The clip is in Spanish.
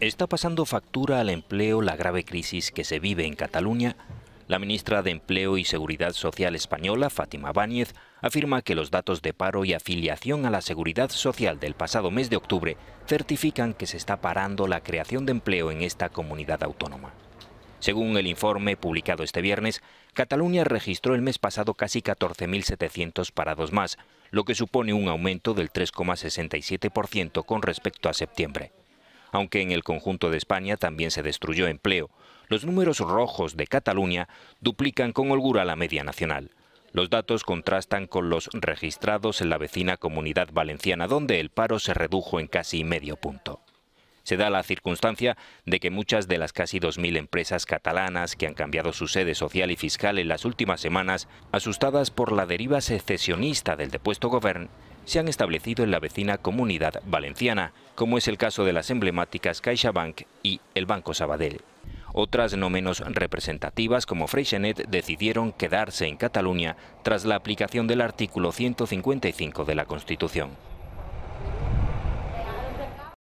Está pasando factura al empleo la grave crisis que se vive en Cataluña. La ministra de Empleo y Seguridad Social española, Fátima Báñez, afirma que los datos de paro y afiliación a la seguridad social del pasado mes de octubre certifican que se está parando la creación de empleo en esta comunidad autónoma. Según el informe publicado este viernes, Cataluña registró el mes pasado casi 14.700 parados más, lo que supone un aumento del 3,67% con respecto a septiembre aunque en el conjunto de España también se destruyó empleo. Los números rojos de Cataluña duplican con holgura la media nacional. Los datos contrastan con los registrados en la vecina comunidad valenciana, donde el paro se redujo en casi medio punto. Se da la circunstancia de que muchas de las casi 2.000 empresas catalanas que han cambiado su sede social y fiscal en las últimas semanas, asustadas por la deriva secesionista del depuesto Govern, se han establecido en la vecina comunidad valenciana, como es el caso de las emblemáticas CaixaBank y el Banco Sabadell. Otras no menos representativas como Freixenet decidieron quedarse en Cataluña tras la aplicación del artículo 155 de la Constitución.